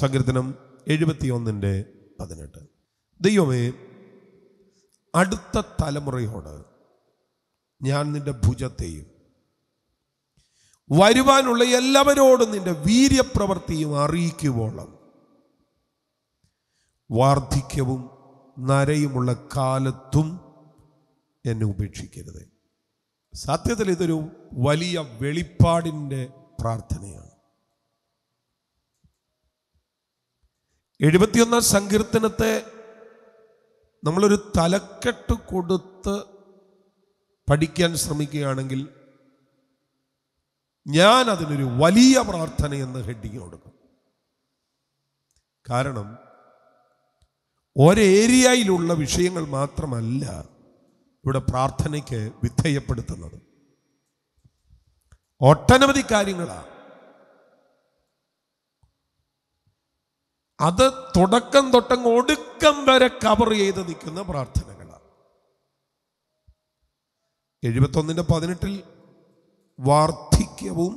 സങ്കീർത്തനം എഴുപത്തിയൊന്നിൻ്റെ പതിനെട്ട് ദൈവമേ അടുത്ത തലമുറയോട് ഞാൻ നിന്റെ ഭുജത്തെയും വരുവാനുള്ള എല്ലാവരോടും നിന്റെ വീര്യപ്രവൃത്തിയും അറിയിക്കുവോളം വാർദ്ധക്യവും നരയുമുള്ള കാലത്തും എന്നെ ഉപേക്ഷിക്കരുത് സത്യത്തിൽ ഇതൊരു വലിയ വെളിപ്പാടിൻ്റെ പ്രാർത്ഥനയാണ് എഴുപത്തിയൊന്നാം സങ്കീർത്തനത്തെ നമ്മളൊരു തലക്കെട്ട് കൊടുത്ത് പഠിക്കാൻ ശ്രമിക്കുകയാണെങ്കിൽ ഞാൻ അതിനൊരു വലിയ പ്രാർത്ഥന എന്ന് ഹെഡിങ് കൊടുക്കും കാരണം ഒരേരിയയിലുള്ള വിഷയങ്ങൾ മാത്രമല്ല ഇവിടെ പ്രാർത്ഥനയ്ക്ക് വിധേയപ്പെടുത്തുന്നത് ഒട്ടനവധി കാര്യങ്ങളാണ് അത് തുടക്കം തൊട്ടങ്ങ് ഒടുക്കം വരെ കവർ ചെയ്ത് നിൽക്കുന്ന പ്രാർത്ഥനകളാണ് എഴുപത്തൊന്നിൻ്റെ പതിനെട്ടിൽ വാർദ്ധക്യവും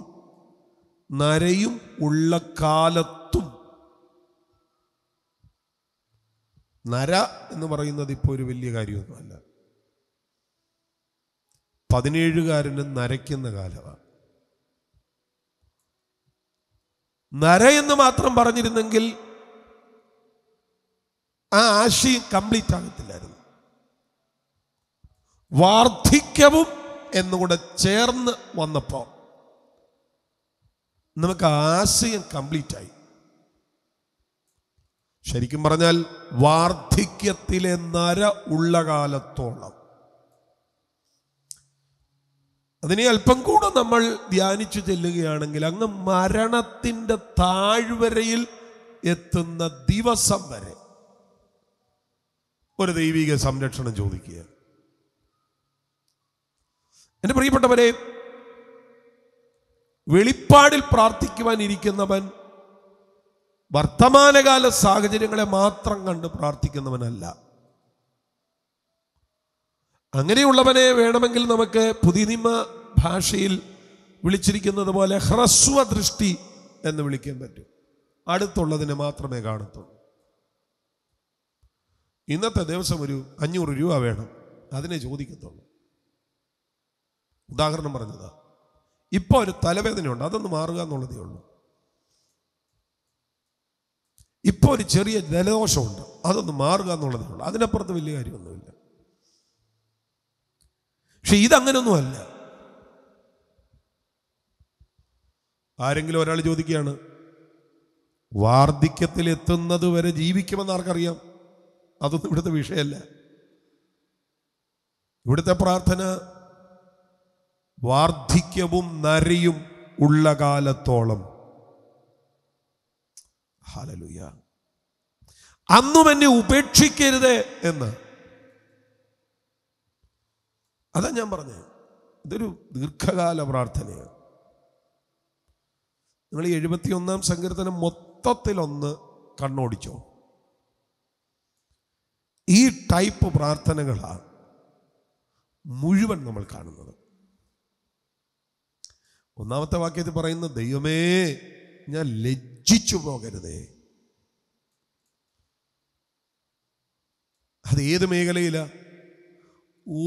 നരയും ഉള്ള കാലത്തും നര എന്ന് പറയുന്നത് ഇപ്പോൾ ഒരു വലിയ കാര്യമൊന്നുമല്ല പതിനേഴുകാരന് നരയ്ക്കുന്ന കാലമാണ് നര എന്ന് മാത്രം പറഞ്ഞിരുന്നെങ്കിൽ ആ ആശയം കംപ്ലീറ്റ് ആകത്തില്ലായിരുന്നു വാർദ്ധക്യവും എന്നുകൂടെ ചേർന്ന് വന്നപ്പോൾ നമുക്ക് ആശയം കംപ്ലീറ്റ് ആയി ശരിക്കും പറഞ്ഞാൽ വാർദ്ധക്യത്തിലെ നര ഉള്ള കാലത്തോളം അതിനെ അല്പം കൂടെ നമ്മൾ ധ്യാനിച്ചു ചെല്ലുകയാണെങ്കിൽ അങ്ങ് മരണത്തിൻ്റെ താഴ്വരയിൽ എത്തുന്ന ദിവസം വരെ ഒരു ദൈവിക സംരക്ഷണം ചോദിക്കുക എൻ്റെ പ്രിയപ്പെട്ടവരെ വെളിപ്പാടിൽ പ്രാർത്ഥിക്കുവാൻ ഇരിക്കുന്നവൻ വർത്തമാനകാല സാഹചര്യങ്ങളെ മാത്രം കണ്ട് പ്രാർത്ഥിക്കുന്നവനല്ല അങ്ങനെയുള്ളവനെ വേണമെങ്കിൽ നമുക്ക് പുതിനിമ ഭാഷയിൽ വിളിച്ചിരിക്കുന്നത് പോലെ ഹ്രസ്വ ദൃഷ്ടി എന്ന് വിളിക്കാൻ പറ്റും അടുത്തുള്ളതിനെ മാത്രമേ കാണത്തുള്ളൂ ഇന്നത്തെ ദിവസം ഒരു അഞ്ഞൂറ് രൂപ വേണം അതിനെ ചോദിക്കത്തുള്ളൂ ഉദാഹരണം പറഞ്ഞതാ ഇപ്പോൾ ഒരു തലവേദനയുണ്ട് അതൊന്ന് മാറുക എന്നുള്ളതേ ഉള്ളൂ ഇപ്പോൾ ഒരു ചെറിയ ജലദോഷമുണ്ട് അതൊന്ന് മാറുക എന്നുള്ളതേ ഉള്ളൂ അതിനപ്പുറത്ത് വലിയ കാര്യമൊന്നുമില്ല പക്ഷെ ഇതങ്ങനൊന്നുമല്ല ആരെങ്കിലും ഒരാൾ ചോദിക്കുകയാണ് എത്തുന്നത് വരെ ജീവിക്കുമെന്ന് ആർക്കറിയാം അതൊന്നും ഇവിടുത്തെ വിഷയമല്ല ഇവിടുത്തെ പ്രാർത്ഥന വാർദ്ധക്യവും നരയും ഉള്ള കാലത്തോളം ഹാലലുയ അന്നും എന്നെ ഉപേക്ഷിക്കരുത് എന്ന് അതാ ഞാൻ പറഞ്ഞത് ഇതൊരു ദീർഘകാല പ്രാർത്ഥനയാണ് നിങ്ങൾ ഈ എഴുപത്തിയൊന്നാം സങ്കീർത്തനം മൊത്തത്തിലൊന്ന് കണ്ണോടിച്ചോ ഈ ടൈപ്പ് പ്രാർത്ഥനകളാണ് മുഴുവൻ നമ്മൾ കാണുന്നത് ഒന്നാമത്തെ വാക്യത്തിൽ പറയുന്ന ദൈവമേ ഞാൻ ലജ്ജിച്ചു പോകരുതേ അത് ഏത് മേഖലയില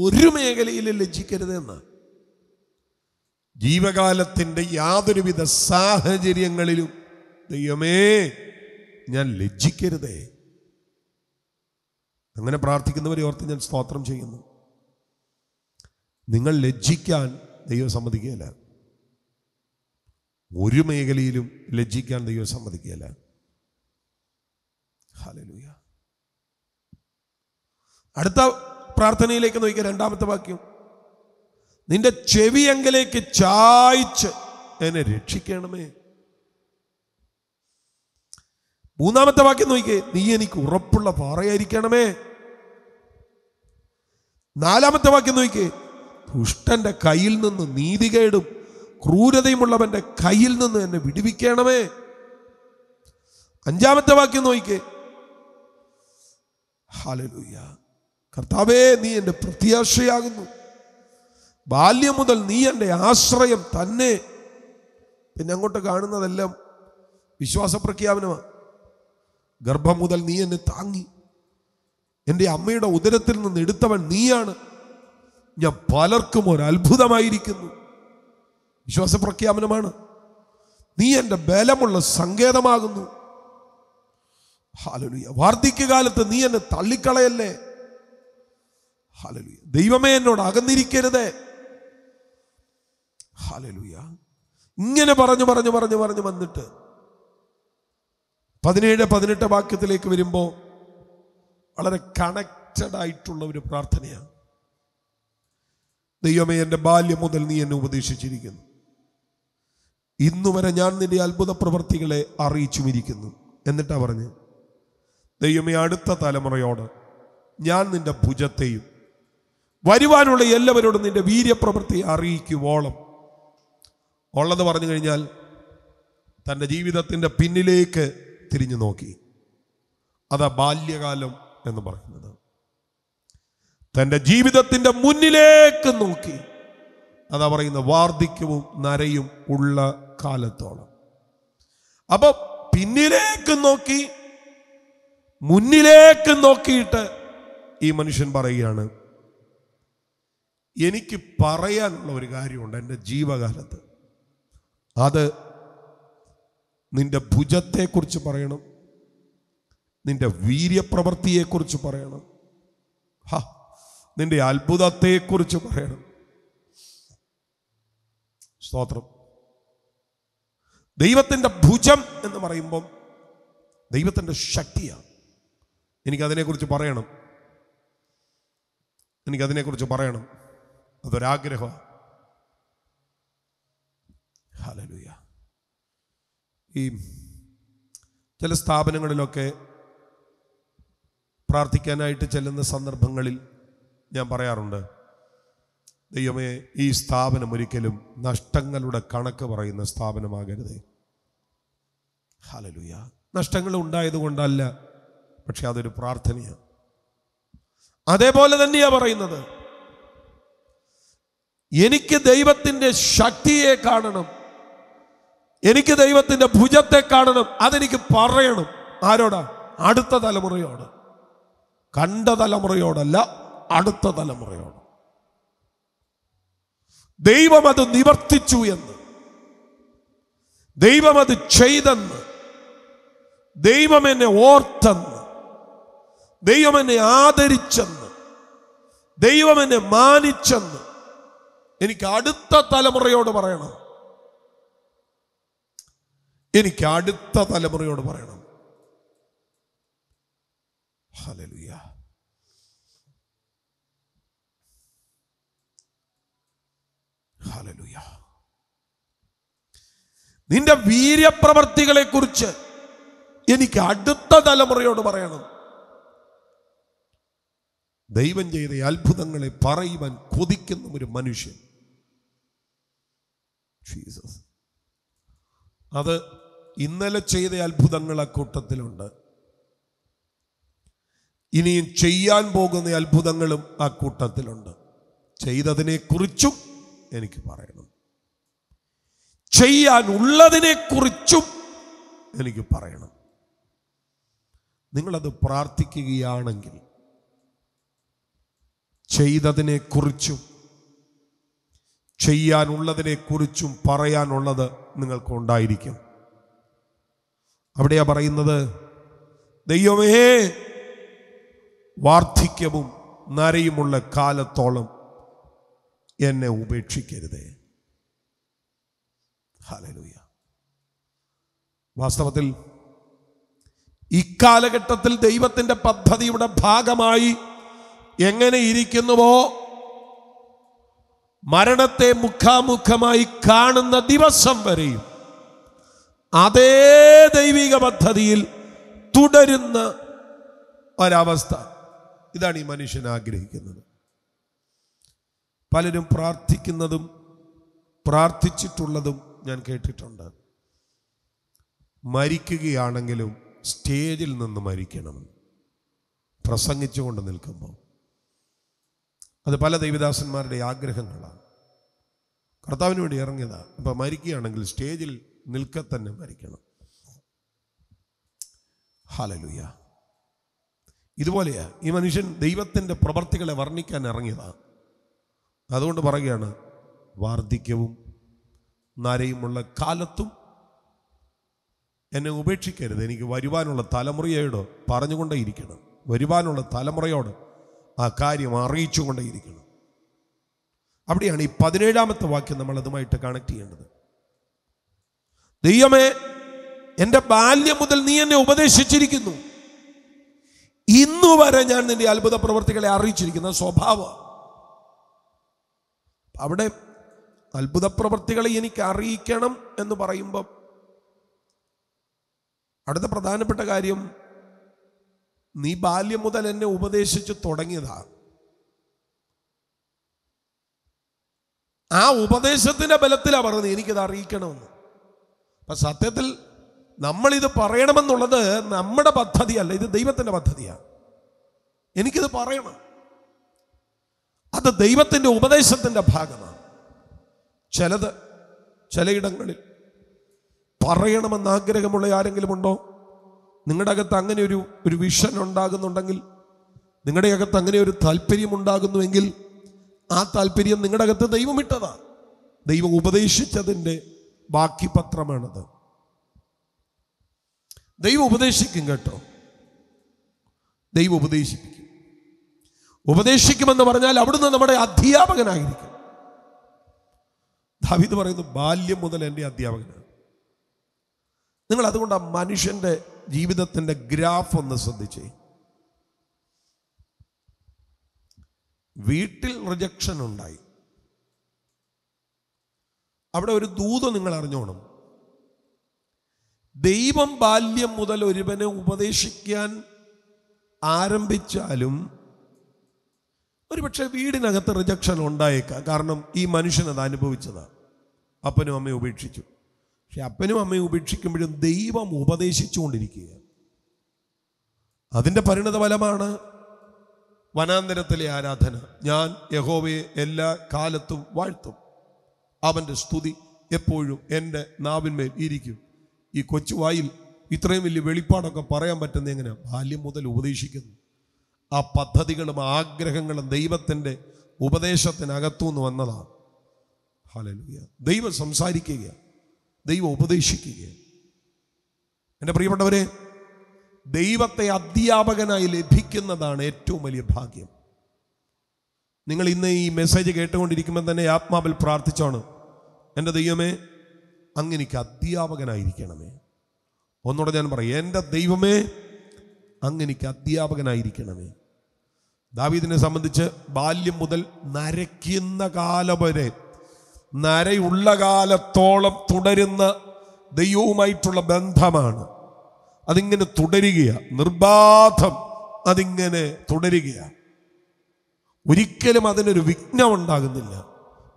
ഒരു മേഖലയിൽ ലജ്ജിക്കരുതെന്ന് ജീവകാലത്തിൻ്റെ യാതൊരുവിധ സാഹചര്യങ്ങളിലും ദൈവമേ ഞാൻ ലജ്ജിക്കരുതേ അങ്ങനെ പ്രാർത്ഥിക്കുന്നവരെ ഓർത്ത് ഞാൻ സ്തോത്രം ചെയ്യുന്നു നിങ്ങൾ ലജ്ജിക്കാൻ ദൈവം സമ്മതിക്കുകയില്ല ഒരു മേഖലയിലും ലജ്ജിക്കാൻ ദൈവം സമ്മതിക്കുകയില്ല ഹാലലൂയ അടുത്ത പ്രാർത്ഥനയിലേക്ക് നോക്കിയ രണ്ടാമത്തെ വാക്യം നിന്റെ ചെവിയെങ്കിലേക്ക് ചായ്ച്ച് എന്നെ രക്ഷിക്കണമേ മൂന്നാമത്തെ വാക്യം നോക്കിക്കേ നീ എനിക്ക് ഉറപ്പുള്ള പാറയായിരിക്കണമേ നാലാമത്തെ വാക്യം നോക്കിക്കേ ദുഷ്ടന്റെ കയ്യിൽ നിന്ന് നീതികേടും ക്രൂരതയുമുള്ളവന്റെ കയ്യിൽ നിന്ന് എന്നെ വിടുവിക്കണമേ അഞ്ചാമത്തെ വാക്യം നോക്കിക്കേ ഹാലലൂയ കർത്താവേ നീ എൻ്റെ പ്രത്യാശയാകുന്നു ബാല്യം മുതൽ നീ എൻ്റെ ആശ്രയം തന്നെ പിന്നെ അങ്ങോട്ട് കാണുന്നതെല്ലാം വിശ്വാസ പ്രഖ്യാപനമാണ് ഗർഭം മുതൽ നീ എന്നെ താങ്ങി എൻ്റെ അമ്മയുടെ ഉദരത്തിൽ നിന്ന് എടുത്തവൻ നീയാണ് ഞാൻ പലർക്കും ഒരു അത്ഭുതമായിരിക്കുന്നു വിശ്വാസ പ്രഖ്യാപനമാണ് നീ എൻ്റെ ബലമുള്ള സങ്കേതമാകുന്നു ഹാലലുയ വാർദ്ധിക്യകാലത്ത് നീ എന്നെ തള്ളിക്കളയല്ലേ ഹാലലുയ ദൈവമേ എന്നോട് അകന്നിരിക്കരുതേ ഹാലലുയ ഇങ്ങനെ പറഞ്ഞു പറഞ്ഞു പറഞ്ഞു പറഞ്ഞു വന്നിട്ട് പതിനേഴ് പതിനെട്ട് വാക്യത്തിലേക്ക് വരുമ്പോൾ വളരെ കണക്റ്റഡ് ആയിട്ടുള്ള ഒരു പ്രാർത്ഥനയാണ് ദൈവമേ എൻ്റെ ബാല്യം മുതൽ നീ എന്നെ ഉപദേശിച്ചിരിക്കുന്നു ഇന്നു വരെ ഞാൻ നിന്റെ അത്ഭുത പ്രവൃത്തികളെ ഇരിക്കുന്നു എന്നിട്ടാ പറഞ്ഞ് ദൈവമേ അടുത്ത തലമുറയോട് ഞാൻ നിന്റെ ഭുജത്തെയും വരുവാനുള്ള എല്ലാവരോടും നിന്റെ വീര്യപ്രവൃത്തി അറിയിക്കുവോളം ഉള്ളത് പറഞ്ഞു കഴിഞ്ഞാൽ തൻ്റെ ജീവിതത്തിൻ്റെ പിന്നിലേക്ക് തിരിഞ്ഞു നോക്കി അതാ ബാല്യകാലം എന്ന് പറയുന്നത് തൻ്റെ ജീവിതത്തിൻ്റെ മുന്നിലേക്ക് നോക്കി അതാ പറയുന്ന വാർദ്ധക്യവും നരയും ഉള്ള കാലത്തോളം അപ്പൊ പിന്നിലേക്ക് നോക്കി മുന്നിലേക്ക് നോക്കിയിട്ട് ഈ മനുഷ്യൻ പറയുകയാണ് എനിക്ക് പറയാനുള്ള ഒരു കാര്യമുണ്ട് എൻ്റെ ജീവകാലത്ത് അത് നിന്റെ ഭുജത്തെക്കുറിച്ച് പറയണം നിന്റെ വീര്യപ്രവൃത്തിയെക്കുറിച്ച് പറയണം ഹ നിന്റെ അത്ഭുതത്തെക്കുറിച്ച് പറയണം സ്തോത്രം ദൈവത്തിൻ്റെ ഭുജം എന്ന് പറയുമ്പം ദൈവത്തിൻ്റെ ശക്തിയാണ് എനിക്കതിനെക്കുറിച്ച് പറയണം എനിക്കതിനെക്കുറിച്ച് പറയണം അതൊരാഗ്രഹമാണ് ഹലോ ഈ ചില സ്ഥാപനങ്ങളിലൊക്കെ പ്രാർത്ഥിക്കാനായിട്ട് ചെല്ലുന്ന സന്ദർഭങ്ങളിൽ ഞാൻ പറയാറുണ്ട് ദൈവമേ ഈ സ്ഥാപനം ഒരിക്കലും നഷ്ടങ്ങളുടെ കണക്ക് പറയുന്ന സ്ഥാപനമാകരുതേ ഹലലുയ നഷ്ടങ്ങൾ ഉണ്ടായതുകൊണ്ടല്ല പക്ഷെ അതൊരു പ്രാർത്ഥനയാണ് അതേപോലെ തന്നെയാ പറയുന്നത് എനിക്ക് ദൈവത്തിൻ്റെ ശക്തിയെ കാണണം എനിക്ക് ദൈവത്തിൻ്റെ ഭുജത്തെ കാണണം അതെനിക്ക് പറയണം ആരോടാ അടുത്ത തലമുറയോട് കണ്ട തലമുറയോടല്ല അടുത്ത തലമുറയോട് ദൈവം അത് നിവർത്തിച്ചു എന്ന് ദൈവം അത് ചെയ്തെന്ന് ദൈവം എന്നെ ഓർത്തെന്ന് ദൈവം എന്നെ ആദരിച്ചെന്ന് ദൈവം എന്നെ മാനിച്ചെന്ന് എനിക്ക് അടുത്ത തലമുറയോട് പറയണം എനിക്ക് അടുത്ത തലമുറയോട് പറയണം ഹലലുയ ഹലലുയ നിന്റെ വീര്യപ്രവർത്തികളെ കുറിച്ച് എനിക്ക് അടുത്ത തലമുറയോട് പറയണം ദൈവം ചെയ്ത അത്ഭുതങ്ങളെ പറയുവാൻ കൊതിക്കുന്ന ഒരു മനുഷ്യൻ ജീസസ് അത് ഇന്നലെ ചെയ്ത അത്ഭുതങ്ങൾ അക്കൂട്ടത്തിലുണ്ട് ഇനിയും ചെയ്യാൻ പോകുന്ന അത്ഭുതങ്ങളും ആ കൂട്ടത്തിലുണ്ട് ചെയ്തതിനെക്കുറിച്ചും എനിക്ക് പറയണം ചെയ്യാനുള്ളതിനെക്കുറിച്ചും എനിക്ക് പറയണം നിങ്ങളത് പ്രാർത്ഥിക്കുകയാണെങ്കിൽ ചെയ്തതിനെക്കുറിച്ചും ചെയ്യാനുള്ളതിനെക്കുറിച്ചും പറയാനുള്ളത് നിങ്ങൾക്കുണ്ടായിരിക്കും അവിടെയാ പറയുന്നത് ദൈവമേ വാർദ്ധക്യവും നരയുമുള്ള കാലത്തോളം എന്നെ ഉപേക്ഷിക്കരുതേ ഹാലലൂയ വാസ്തവത്തിൽ ഇക്കാലഘട്ടത്തിൽ ദൈവത്തിൻ്റെ പദ്ധതിയുടെ ഭാഗമായി എങ്ങനെ ഇരിക്കുന്നുവോ മരണത്തെ മുഖാമുഖമായി കാണുന്ന ദിവസം വരെയും അതേ ദൈവിക പദ്ധതിയിൽ തുടരുന്ന ഒരവസ്ഥ ഇതാണ് ഈ മനുഷ്യൻ ആഗ്രഹിക്കുന്നത് പലരും പ്രാർത്ഥിക്കുന്നതും പ്രാർത്ഥിച്ചിട്ടുള്ളതും ഞാൻ കേട്ടിട്ടുണ്ട് മരിക്കുകയാണെങ്കിലും സ്റ്റേജിൽ നിന്ന് മരിക്കണം പ്രസംഗിച്ചുകൊണ്ട് നിൽക്കുമ്പോൾ അത് പല ദൈവദാസന്മാരുടെ ആഗ്രഹങ്ങളാണ് കർത്താവിന് വേണ്ടി ഇറങ്ങിയതാണ് അപ്പോൾ മരിക്കുകയാണെങ്കിൽ സ്റ്റേജിൽ നിൽക്കത്തന്നെ മരിക്കണം ഹാലലുയ ഇതുപോലെയാ ഈ മനുഷ്യൻ ദൈവത്തിൻ്റെ പ്രവർത്തികളെ വർണ്ണിക്കാൻ ഇറങ്ങിയതാണ് അതുകൊണ്ട് പറയുകയാണ് വാർദ്ധക്യവും നരയുമുള്ള കാലത്തും എന്നെ ഉപേക്ഷിക്കരുത് എനിക്ക് വരുവാനുള്ള തലമുറയോട് പറഞ്ഞുകൊണ്ടേയിരിക്കണം വരുവാനുള്ള തലമുറയോട് ആ കാര്യം അറിയിച്ചുകൊണ്ടേയിരിക്കണം അവിടെയാണ് ഈ പതിനേഴാമത്തെ വാക്യം നമ്മൾ അതുമായിട്ട് കണക്ട് ചെയ്യേണ്ടത് ദൈവമേ എൻ്റെ ബാല്യം മുതൽ നീ എന്നെ ഉപദേശിച്ചിരിക്കുന്നു ഇന്നു വരെ ഞാൻ നിന്റെ അത്ഭുത പ്രവർത്തികളെ അറിയിച്ചിരിക്കുന്ന സ്വഭാവം അവിടെ അത്ഭുത പ്രവർത്തികളെ എനിക്ക് അറിയിക്കണം എന്ന് പറയുമ്പം അടുത്ത പ്രധാനപ്പെട്ട കാര്യം നീ ബാല്യം മുതൽ എന്നെ ഉപദേശിച്ച് തുടങ്ങിയതാ ആ ഉപദേശത്തിൻ്റെ ബലത്തിലാ പറഞ്ഞത് എനിക്കത് അറിയിക്കണമെന്ന് അപ്പം സത്യത്തിൽ നമ്മളിത് പറയണമെന്നുള്ളത് നമ്മുടെ പദ്ധതിയല്ല ഇത് ദൈവത്തിൻ്റെ പദ്ധതിയാണ് എനിക്കിത് പറയണം അത് ദൈവത്തിൻ്റെ ഉപദേശത്തിൻ്റെ ഭാഗമാണ് ചിലത് ചിലയിടങ്ങളിൽ പറയണമെന്ന് ആഗ്രഹമുള്ള ആരെങ്കിലും ഉണ്ടോ നിങ്ങളുടെ അകത്ത് അങ്ങനെ ഒരു ഒരു വിഷൻ ഉണ്ടാകുന്നുണ്ടെങ്കിൽ നിങ്ങളുടെ അകത്ത് അങ്ങനെ ഒരു താല്പര്യം ഉണ്ടാകുന്നുവെങ്കിൽ ആ താല്പര്യം നിങ്ങളുടെ അകത്ത് ദൈവം ഇട്ടതാണ് ദൈവം ഉപദേശിച്ചതിൻ്റെ ബാക്കി പത്രമാണത് ദൈവം ഉപദേശിക്കും കേട്ടോ ദൈവം ഉപദേശിപ്പിക്കും ഉപദേശിക്കുമെന്ന് പറഞ്ഞാൽ അവിടുന്ന് നമ്മുടെ അധ്യാപകനായിരിക്കും ദാവിദ് പറയുന്നു ബാല്യം മുതൽ എൻ്റെ അധ്യാപകനാണ് നിങ്ങൾ അതുകൊണ്ട് ആ മനുഷ്യൻ്റെ ജീവിതത്തിൻ്റെ ഗ്രാഫ് ഒന്ന് ശ്രദ്ധിച്ചേ വീട്ടിൽ റിജക്ഷൻ ഉണ്ടായി അവിടെ ഒരു ദൂതം നിങ്ങൾ അറിഞ്ഞോണം ദൈവം ബാല്യം മുതൽ ഒരുവനെ ഉപദേശിക്കാൻ ആരംഭിച്ചാലും ഒരുപക്ഷെ വീടിനകത്ത് റിജക്ഷൻ ഉണ്ടായേക്കാം കാരണം ഈ മനുഷ്യൻ അത് അനുഭവിച്ചതാണ് അപ്പനും അമ്മയും ഉപേക്ഷിച്ചു പക്ഷെ അപ്പനും അമ്മയും ഉപേക്ഷിക്കുമ്പോഴും ദൈവം ഉപദേശിച്ചുകൊണ്ടിരിക്കുക അതിൻ്റെ പരിണത ഫലമാണ് വനാന്തരത്തിലെ ആരാധന ഞാൻ യഹോവയെ എല്ലാ കാലത്തും വാഴ്ത്തും അവൻ്റെ സ്തുതി എപ്പോഴും എൻ്റെ നാവിന്മേൽ ഇരിക്കും ഈ കൊച്ചുവായിൽ ഇത്രയും വലിയ വെളിപ്പാടൊക്കെ പറയാൻ പറ്റുന്ന എങ്ങനെയാണ് ബാല്യം മുതൽ ഉപദേശിക്കുന്നു ആ പദ്ധതികളും ആഗ്രഹങ്ങളും ദൈവത്തിൻ്റെ ഉപദേശത്തിനകത്തു നിന്ന് വന്നതാണ് ഹാലലുയ ദൈവം സംസാരിക്കുക ദൈവം ഉപദേശിക്കുക എൻ്റെ പ്രിയപ്പെട്ടവരെ ദൈവത്തെ അധ്യാപകനായി ലഭിക്കുന്നതാണ് ഏറ്റവും വലിയ ഭാഗ്യം നിങ്ങൾ ഇന്ന് ഈ മെസ്സേജ് കേട്ടുകൊണ്ടിരിക്കുമ്പോൾ തന്നെ ആത്മാവിൽ പ്രാർത്ഥിച്ചാണ് എൻ്റെ ദൈവമേ അങ്ങനിക്ക് അധ്യാപകനായിരിക്കണമേ ഒന്നുകൂടെ ഞാൻ പറയും എൻ്റെ ദൈവമേ അങ്ങനിക്ക് അധ്യാപകനായിരിക്കണമേ ദാവീദിനെ സംബന്ധിച്ച് ബാല്യം മുതൽ നരയ്ക്കുന്ന കാലം വരെ നരയുള്ള കാലത്തോളം തുടരുന്ന ദൈവവുമായിട്ടുള്ള ബന്ധമാണ് അതിങ്ങനെ തുടരുകയാണ് നിർബാധം അതിങ്ങനെ തുടരുകയാണ് ഒരിക്കലും അതിനൊരു വിഘ്നം ഉണ്ടാകുന്നില്ല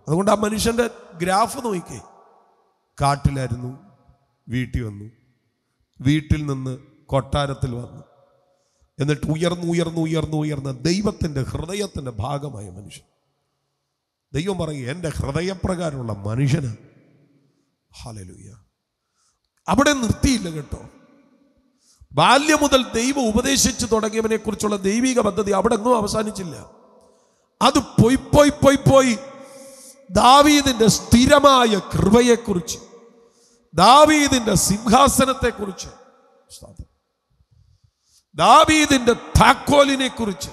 അതുകൊണ്ട് ആ മനുഷ്യന്റെ ഗ്രാഫ് നോക്കിക്കേ കാട്ടിലായിരുന്നു വീട്ടിൽ വന്നു വീട്ടിൽ നിന്ന് കൊട്ടാരത്തിൽ വന്നു എന്നിട്ട് ഉയർന്നു ഉയർന്നു ഉയർന്നു ഉയർന്ന ദൈവത്തിൻ്റെ ഹൃദയത്തിൻ്റെ ഭാഗമായ മനുഷ്യൻ ദൈവം പറയും എൻ്റെ ഹൃദയപ്രകാരമുള്ള മനുഷ്യന് ഹാലലൂയ അവിടെ നിർത്തിയില്ല കേട്ടോ ബാല്യം മുതൽ ദൈവം ഉപദേശിച്ചു തുടങ്ങിയവനെ കുറിച്ചുള്ള ദൈവിക പദ്ധതി അവിടെ ഒന്നും അവസാനിച്ചില്ല അത് പോയി പോയി പോയി പോയി ദാവീദിൻ്റെ സ്ഥിരമായ കൃപയെക്കുറിച്ച് ദാവീദിൻ്റെ സിംഹാസനത്തെക്കുറിച്ച് ദാവീദിൻ്റെ താക്കോലിനെ കുറിച്ച്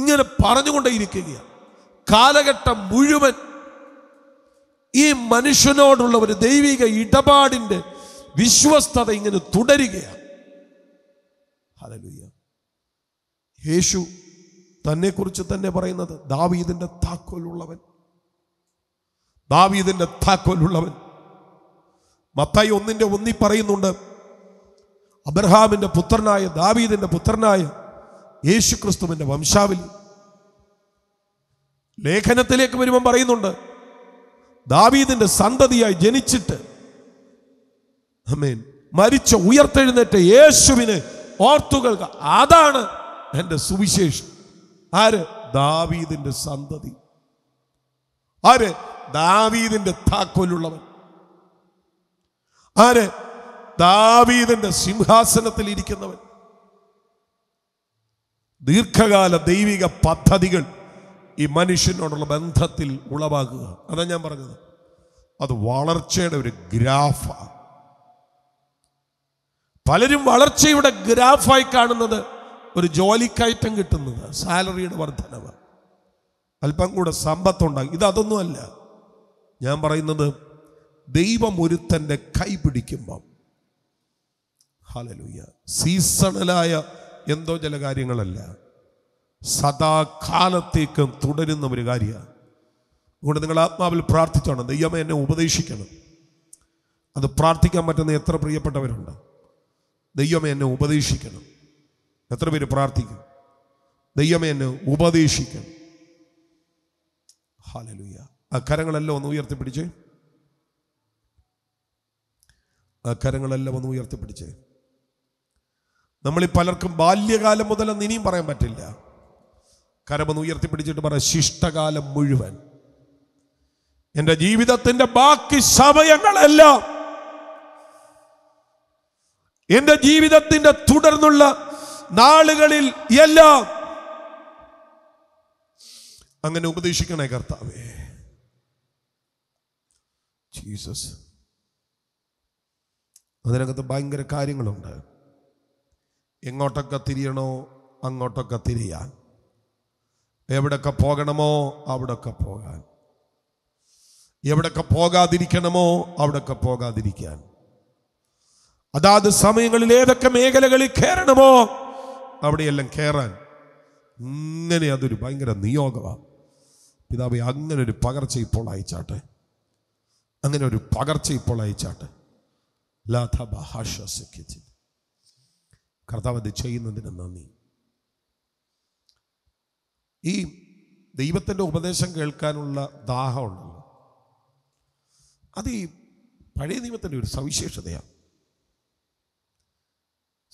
ഇങ്ങനെ പറഞ്ഞുകൊണ്ടേയിരിക്കുകയാണ് കാലഘട്ടം മുഴുവൻ ഈ മനുഷ്യനോടുള്ള ഒരു ദൈവിക ഇടപാടിൻ്റെ വിശ്വസ്തത ഇങ്ങനെ തുടരുകയാണ് യേശു തന്നെക്കുറിച്ച് തന്നെ പറയുന്നത് ദാവീദിൻ്റെ താക്കോലുള്ളവൻ ദാവീദിൻ്റെ താക്കോലുള്ളവൻ മത്തായി ഒന്നിൻ്റെ ഒന്നി പറയുന്നുണ്ട് അബ്രഹാമിൻ്റെ പുത്രനായ ദാവീദിൻ്റെ പുത്രനായ യേശു ക്രിസ്തുവിൻ്റെ വംശാവലി ലേഖനത്തിലേക്ക് വരുമ്പം പറയുന്നുണ്ട് ദാവീദിൻ്റെ സന്തതിയായി ജനിച്ചിട്ട് മരിച്ച ഉയർത്തെഴുന്നേറ്റ യേശുവിനെ ഓർത്തുകൾക്ക് അതാണ് എൻ്റെ സുവിശേഷം ആര് ദാവീദിന്റെ സന്തതി ആര് ദാവീദിന്റെ താക്കോലുള്ളവൻ ആര് ദാവീദിന്റെ സിംഹാസനത്തിൽ ഇരിക്കുന്നവൻ ദീർഘകാല ദൈവിക പദ്ധതികൾ ഈ മനുഷ്യനോടുള്ള ബന്ധത്തിൽ ഉളവാകുക അതാ ഞാൻ പറഞ്ഞത് അത് വളർച്ചയുടെ ഒരു ഗ്രാഫാണ് പലരും വളർച്ചയുടെ ഗ്രാഫായി കാണുന്നത് ഒരു ജോലിക്കയറ്റം കിട്ടുന്നത് സാലറിയുടെ വർധനവ് അല്പം കൂടെ സമ്പത്തുണ്ടാകും ഇതൊന്നുമല്ല ഞാൻ പറയുന്നത് ദൈവം ഒരുത്തൻ്റെ കൈ പിടിക്കുമ്പം ഹാലലൂയ സീസണലായ എന്തോ ചില കാര്യങ്ങളല്ല സദാകാലത്തേക്കും തുടരുന്ന ഒരു കാര്യമാണ് അതുകൊണ്ട് നിങ്ങൾ ആത്മാവിൽ പ്രാർത്ഥിച്ചോണം ദൈവമേ എന്നെ ഉപദേശിക്കണം അത് പ്രാർത്ഥിക്കാൻ പറ്റുന്ന എത്ര പ്രിയപ്പെട്ടവരുണ്ട് ദൈവമേ എന്നെ ഉപദേശിക്കണം എത്ര പേര് പ്രാർത്ഥിക്കും ദൈവമേ എന്നെ ഉപദേശിക്കും ഹാലലുയ ആ കരങ്ങളെല്ലാം ഒന്ന് ഉയർത്തിപ്പിടിച്ച് ആ കരങ്ങളെല്ലാം ഒന്ന് ഉയർത്തിപ്പിടിച്ച് നമ്മളി പലർക്കും ബാല്യകാലം അന്ന് ഇനിയും പറയാൻ പറ്റില്ല കരമൊന്ന് ഉയർത്തിപ്പിടിച്ചിട്ട് പറ ശിഷ്ടകാലം മുഴുവൻ എൻ്റെ ജീവിതത്തിൻ്റെ ബാക്കി സമയങ്ങളെല്ലാം എൻ്റെ ജീവിതത്തിൻ്റെ തുടർന്നുള്ള നാളുകളിൽ എല്ലാം അങ്ങനെ ഉപദേശിക്കണേ കർത്താവേ ജീസസ് അതിനകത്ത് ഭയങ്കര കാര്യങ്ങളുണ്ട് എങ്ങോട്ടൊക്കെ തിരിയണോ അങ്ങോട്ടൊക്കെ തിരിയാൻ എവിടൊക്കെ പോകണമോ അവിടൊക്കെ പോകാൻ എവിടൊക്കെ പോകാതിരിക്കണമോ അവിടൊക്കെ പോകാതിരിക്കാൻ അതാത് സമയങ്ങളിൽ ഏതൊക്കെ മേഖലകളിൽ കയറണമോ അവിടെയെല്ലാം കയറാൻ ഇങ്ങനെ അതൊരു ഭയങ്കര നിയോഗമാണ് പിതാവ് അങ്ങനെ ഒരു പകർച്ച ഇപ്പോൾ അയച്ചാട്ടെ അങ്ങനെ ഒരു പകർച്ച ഇപ്പോൾ അയച്ചാട്ടെ ലാഥാഭാഷസിഖ്യത്തിൽ കർത്താവ് അത് ചെയ്യുന്നതിന് നന്ദി ഈ ദൈവത്തിൻ്റെ ഉപദേശം കേൾക്കാനുള്ള ദാഹമുണ്ടല്ലോ അത് ഈ പഴയ ദൈവത്തിൻ്റെ ഒരു സവിശേഷതയാണ്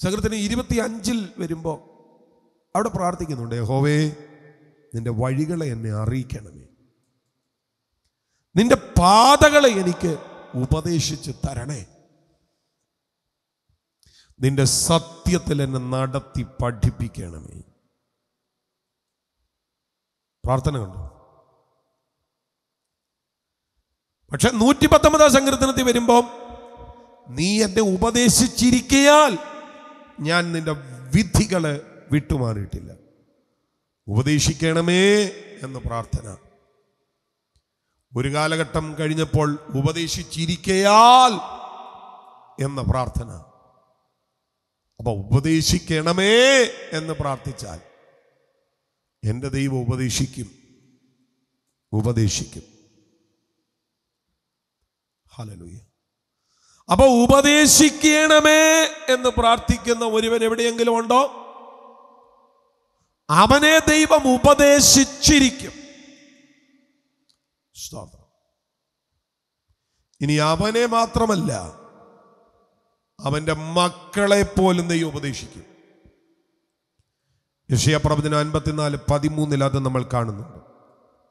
സങ്കീർത്തനം ഇരുപത്തി അഞ്ചിൽ വരുമ്പോൾ അവിടെ പ്രാർത്ഥിക്കുന്നുണ്ട് ഹോവേ നിന്റെ വഴികളെ എന്നെ അറിയിക്കണമേ നിന്റെ പാതകളെ എനിക്ക് ഉപദേശിച്ച് തരണേ നിന്റെ സത്യത്തിൽ എന്നെ നടത്തി പഠിപ്പിക്കണമേ പ്രാർത്ഥന കണ്ടു പക്ഷെ നൂറ്റി പത്തൊമ്പതാം സങ്കീർത്തനത്തിൽ വരുമ്പോൾ നീ എന്നെ ഉപദേശിച്ചിരിക്കയാൽ ഞാൻ നിന്റെ വിധികളെ വിട്ടുമാറിയിട്ടില്ല ഉപദേശിക്കണമേ എന്ന് പ്രാർത്ഥന ഒരു കാലഘട്ടം കഴിഞ്ഞപ്പോൾ ഉപദേശിച്ചിരിക്കയാൽ എന്ന പ്രാർത്ഥന അപ്പൊ ഉപദേശിക്കണമേ എന്ന് പ്രാർത്ഥിച്ചാൽ എൻ്റെ ദൈവം ഉപദേശിക്കും ഉപദേശിക്കും ഹാലലൂയ്യ അപ്പോൾ ഉപദേശിക്കണമേ എന്ന് പ്രാർത്ഥിക്കുന്ന ഒരുവൻ എവിടെയെങ്കിലും ഉണ്ടോ അവനെ ദൈവം ഉപദേശിച്ചിരിക്കും ഇനി അവനെ മാത്രമല്ല അവന്റെ മക്കളെ പോലും ദൈവം ഉപദേശിക്കും യക്ഷയപ്രവചനം അൻപത്തിനാല് പതിമൂന്നിൽ അത് നമ്മൾ കാണുന്നുണ്ട്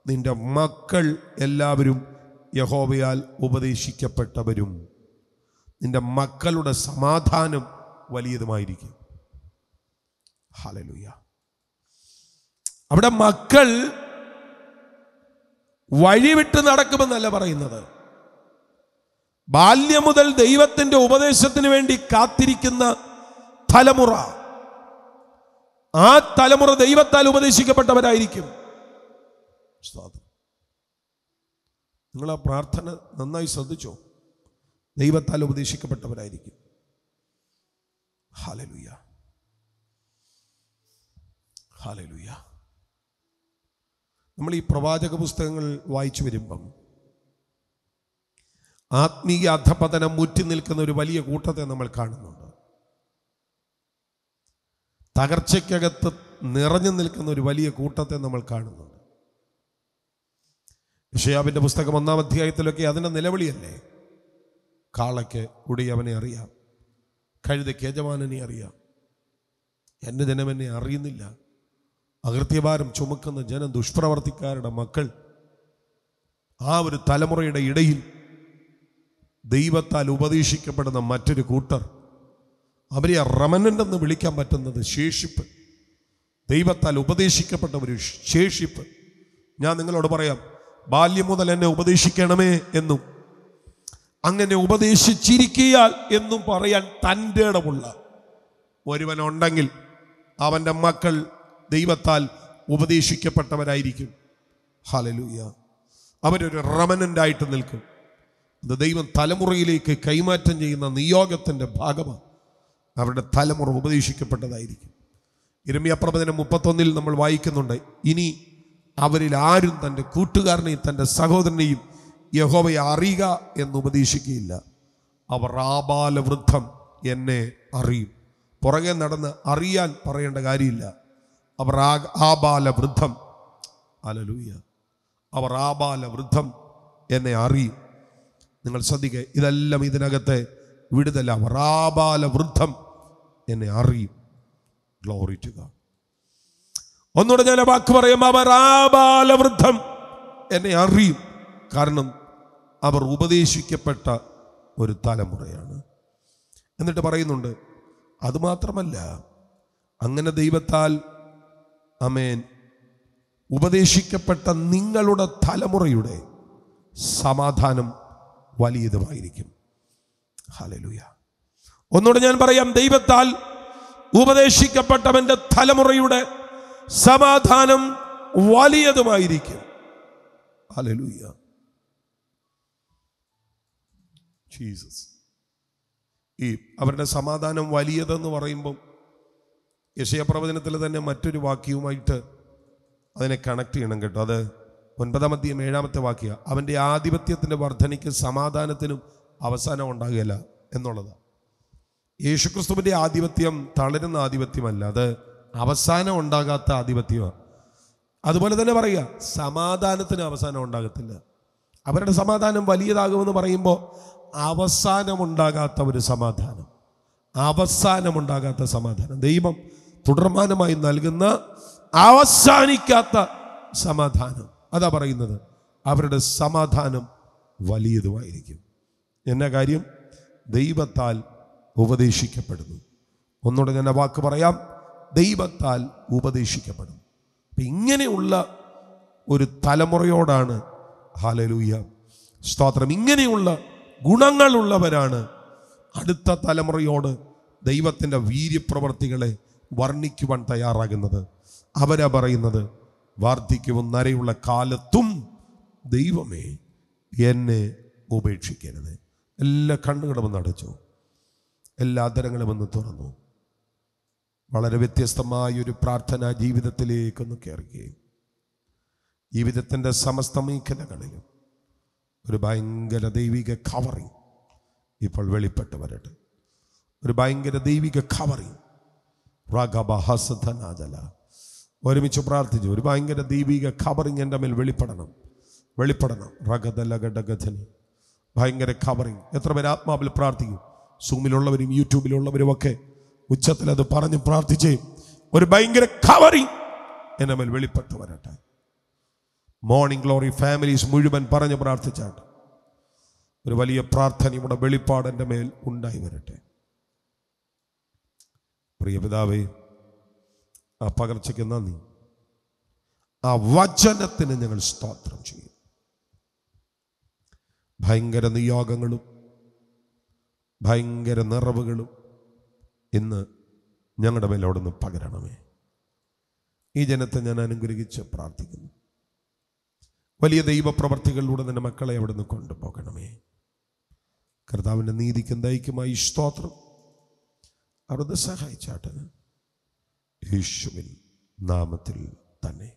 നിന്റെ മക്കൾ എല്ലാവരും യഹോവയാൽ ഉപദേശിക്കപ്പെട്ടവരും നിന്റെ മക്കളുടെ സമാധാനം വലിയതുമായിരിക്കും ഹാലലുയ്യ അവിടെ മക്കൾ വഴിവിട്ട് നടക്കുമെന്നല്ല പറയുന്നത് ബാല്യം മുതൽ ദൈവത്തിൻ്റെ ഉപദേശത്തിന് വേണ്ടി കാത്തിരിക്കുന്ന തലമുറ ആ തലമുറ ദൈവത്താൽ ഉപദേശിക്കപ്പെട്ടവരായിരിക്കും നിങ്ങൾ ആ പ്രാർത്ഥന നന്നായി ശ്രദ്ധിച്ചോ ദൈവത്താൽ ഉപദേശിക്കപ്പെട്ടവരായിരിക്കും ഹാലലുയ ഹാലലുയ നമ്മൾ ഈ പ്രവാചക പുസ്തകങ്ങൾ വായിച്ചു വരുമ്പം ആത്മീയ അധപതനം മുറ്റി നിൽക്കുന്ന ഒരു വലിയ കൂട്ടത്തെ നമ്മൾ കാണുന്നുണ്ട് തകർച്ചയ്ക്കകത്ത് നിറഞ്ഞു നിൽക്കുന്ന ഒരു വലിയ കൂട്ടത്തെ നമ്മൾ കാണുന്നുണ്ട് വിഷയാബിൻ്റെ പുസ്തകം ഒന്നാം അധ്യായത്തിലൊക്കെ അതിൻ്റെ നിലവിളിയല്ലേ കാളയ്ക്ക് കുടിയവനെ അറിയാം കഴുതയ്ക്ക് യജമാനെ അറിയാം എൻ്റെ ജനം എന്നെ അറിയുന്നില്ല അകൃത്യഭാരം ചുമക്കുന്ന ജനം ദുഷ്പ്രവർത്തിക്കാരുടെ മക്കൾ ആ ഒരു തലമുറയുടെ ഇടയിൽ ദൈവത്താൽ ഉപദേശിക്കപ്പെടുന്ന മറ്റൊരു കൂട്ടർ അവരെ റമനൻ്റെന്ന് വിളിക്കാൻ പറ്റുന്നത് ശേഷിപ്പ് ദൈവത്താൽ ഉപദേശിക്കപ്പെട്ട ഒരു ശേഷിപ്പ് ഞാൻ നിങ്ങളോട് പറയാം ബാല്യം മുതൽ എന്നെ ഉപദേശിക്കണമേ എന്നും അങ്ങനെ ഉപദേശിച്ചിരിക്കിയാൽ എന്നും പറയാൻ തൻ്റെ ഇടമുള്ള ഒരുവനുണ്ടെങ്കിൽ അവൻ്റെ മക്കൾ ദൈവത്താൽ ഉപദേശിക്കപ്പെട്ടവരായിരിക്കും ഹലലൂയ അവരൊരു റമനൻ്റായിട്ട് നിൽക്കും അത് ദൈവം തലമുറയിലേക്ക് കൈമാറ്റം ചെയ്യുന്ന നിയോഗത്തിൻ്റെ ഭാഗമാണ് അവരുടെ തലമുറ ഉപദേശിക്കപ്പെട്ടതായിരിക്കും ഇരമ്യ പ്രവചനം മുപ്പത്തൊന്നിൽ നമ്മൾ വായിക്കുന്നുണ്ട് ഇനി അവരിൽ ആരും തൻ്റെ കൂട്ടുകാരനെയും തൻ്റെ സഹോദരനെയും യഹോവയെ അറിയുക എന്ന് ഉപദേശിക്കുകയില്ല അവർ ആബാലവൃദ്ധം എന്നെ അറിയും പുറകെ നടന്ന് അറിയാൻ പറയേണ്ട കാര്യമില്ല അവർ ആ ആബാലവൃദ്ധം അലലൂയ അവർ ആബാലവൃദ്ധം എന്നെ അറിയും നിങ്ങൾ ശ്രദ്ധിക്കുക ഇതെല്ലാം ഇതിനകത്തെ വിടുതല അവർ ആബാലവൃദ്ധം എന്നെ അറിയും ഗ്ലോറിറ്റുക ഒന്നുകൂടെ ഞാൻ വാക്ക് പറയും അവർ ആബാലവൃദ്ധം എന്നെ അറിയും കാരണം അവർ ഉപദേശിക്കപ്പെട്ട ഒരു തലമുറയാണ് എന്നിട്ട് പറയുന്നുണ്ട് അതുമാത്രമല്ല അങ്ങനെ ദൈവത്താൽ അമേൻ ഉപദേശിക്കപ്പെട്ട നിങ്ങളുടെ തലമുറയുടെ സമാധാനം വലിയതുമായിരിക്കും ഹലലുയ ഒന്നുകൂടെ ഞാൻ പറയാം ദൈവത്താൽ ഉപദേശിക്കപ്പെട്ടവൻ്റെ തലമുറയുടെ സമാധാനം വലിയതുമായിരിക്കും ഹലലുയ്യ ജീസസ് ഈ അവരുടെ സമാധാനം വലിയതെന്ന് പറയുമ്പം യശയപ്രവചനത്തിൽ തന്നെ മറ്റൊരു വാക്യവുമായിട്ട് അതിനെ കണക്ട് ചെയ്യണം കേട്ടോ അത് ഒൻപതാം അധ്യയം ഏഴാമത്തെ വാക്യ അവൻ്റെ ആധിപത്യത്തിൻ്റെ വർധനയ്ക്ക് സമാധാനത്തിനും അവസാനം ഉണ്ടാകുകയല്ല എന്നുള്ളതാണ് യേശുക്രിസ്തുവിൻ്റെ ആധിപത്യം തളരുന്ന ആധിപത്യമല്ല അത് അവസാനം ഉണ്ടാകാത്ത ആധിപത്യമാണ് അതുപോലെ തന്നെ പറയുക സമാധാനത്തിന് അവസാനം ഉണ്ടാകത്തില്ല അവരുടെ സമാധാനം വലിയതാകുമെന്ന് പറയുമ്പോൾ അവസാനമുണ്ടാകാത്ത ഒരു സമാധാനം അവസാനമുണ്ടാകാത്ത സമാധാനം ദൈവം തുടർമാനമായി നൽകുന്ന അവസാനിക്കാത്ത സമാധാനം അതാ പറയുന്നത് അവരുടെ സമാധാനം വലിയതുമായിരിക്കും എന്ന കാര്യം ദൈവത്താൽ ഉപദേശിക്കപ്പെടുന്നു ഒന്നുകൂടെ ഞാൻ വാക്ക് പറയാം ദൈവത്താൽ ഉപദേശിക്കപ്പെടുന്നു ഇങ്ങനെയുള്ള ഒരു തലമുറയോടാണ് ഹാലലൂയ സ്തോത്രം ഇങ്ങനെയുള്ള ഗുണങ്ങളുള്ളവരാണ് അടുത്ത തലമുറയോട് ദൈവത്തിൻ്റെ വീര്യപ്രവർത്തികളെ വർണ്ണിക്കുവാൻ തയ്യാറാകുന്നത് അവരാ പറയുന്നത് വാർദ്ധക്യവും നരയുള്ള കാലത്തും ദൈവമേ എന്നെ ഉപേക്ഷിക്കരുത് എല്ലാ കണ്ണുകളും ഒന്ന് അടച്ചു എല്ലാ അതരങ്ങളും ഒന്ന് തുറന്നു വളരെ വ്യത്യസ്തമായൊരു പ്രാർത്ഥനാ ജീവിതത്തിലേക്കൊന്ന് കയറുകയും ജീവിതത്തിൻ്റെ സമസ്ത മേഖലകളിലും ഒരു ഭയങ്കര ദൈവിക കവറിങ് ഇപ്പോൾ വെളിപ്പെട്ട് വരട്ടെ ഒരു ഭയങ്കര ദൈവിക കവറിങ് റഗബഹസധനാദല ഒരുമിച്ച് പ്രാർത്ഥിച്ചു ഒരു ഭയങ്കര ദൈവിക കവറിങ് എൻ്റെ മേൽ വെളിപ്പെടണം വെളിപ്പെടണം റഗതലഗഡഗധന് ഭയങ്കര കവറിങ് എത്ര പേർ ആത്മാവിൽ പ്രാർത്ഥിക്കും സൂമിലുള്ളവരും യൂട്യൂബിലുള്ളവരും ഒക്കെ ഉച്ചത്തിൽ അത് പറഞ്ഞ് പ്രാർത്ഥിച്ചേ ഒരു ഭയങ്കര കവറിങ് എന്നെ മേൽ വെളിപ്പെട്ടു വരട്ടെ മോർണിംഗ് ഗ്ലോറി ഫാമിലീസ് മുഴുവൻ പറഞ്ഞു പ്രാർത്ഥിച്ചാണ് ഒരു വലിയ പ്രാർത്ഥനയുടെ വെളിപ്പാട് എൻ്റെ മേൽ ഉണ്ടായി വരട്ടെ പ്രിയപിതാവേ ആ പകർച്ചയ്ക്ക് നന്ദി ആ വചനത്തിന് ഞങ്ങൾ സ്തോത്രം ചെയ്യും ഭയങ്കര നിയോഗങ്ങളും ഭയങ്കര നിറവുകളും ഇന്ന് ഞങ്ങളുടെ മേലോടൊന്ന് പകരണമേ ഈ ജനത്തെ ഞാൻ അനുഗ്രഹിച്ച് പ്രാർത്ഥിക്കുന്നു വലിയ ദൈവപ്രവർത്തികളിലൂടെ നിന്റെ മക്കളെ നിന്ന് കൊണ്ടുപോകണമേ കർത്താവിൻ്റെ നീതിക്കും ദൈക്കുമായി സ്തോത്രം അവിടുന്ന് സഹായിച്ചാട്ടെ യേശുവിൻ നാമത്തിൽ തന്നെ